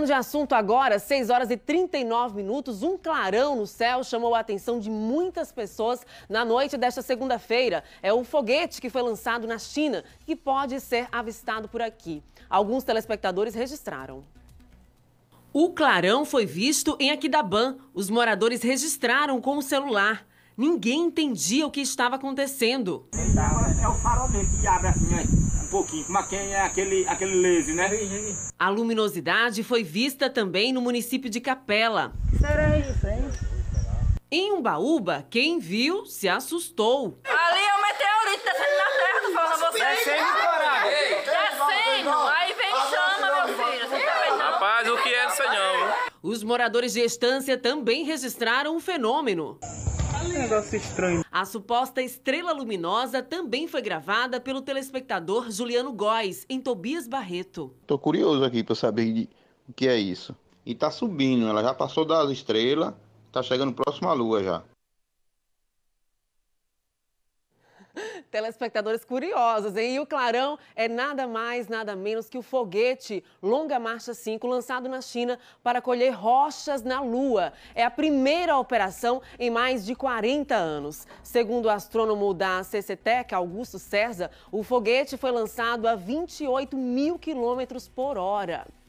Mudando de assunto agora, 6 horas e 39 minutos, um clarão no céu chamou a atenção de muitas pessoas na noite desta segunda-feira. É um foguete que foi lançado na China e pode ser avistado por aqui. Alguns telespectadores registraram. O clarão foi visto em Aquidaban. Os moradores registraram com o celular. Ninguém entendia o que estava acontecendo. É o farol mesmo que abre assim, né? um pouquinho, mas quem é aquele, aquele laser, né? A luminosidade foi vista também no município de Capela. será isso, hein? Em Umbaúba, quem viu se assustou. Ali é o meteorito descendo na terra, tô falando pra vocês. Descendo, caralho. Descendo, aí vem chama, meu filho. Você tá Rapaz, o que é isso aí não? Os moradores de Estância também registraram o fenômeno. Negócio estranho. A suposta estrela luminosa também foi gravada pelo telespectador Juliano Góes, em Tobias Barreto. Tô curioso aqui para saber de... o que é isso. E tá subindo, ela já passou das estrelas, tá chegando próximo à lua já. Telespectadores curiosos, hein? E o Clarão é nada mais, nada menos que o foguete Longa Marcha 5, lançado na China para colher rochas na Lua. É a primeira operação em mais de 40 anos. Segundo o astrônomo da CCTEC, Augusto César, o foguete foi lançado a 28 mil quilômetros por hora.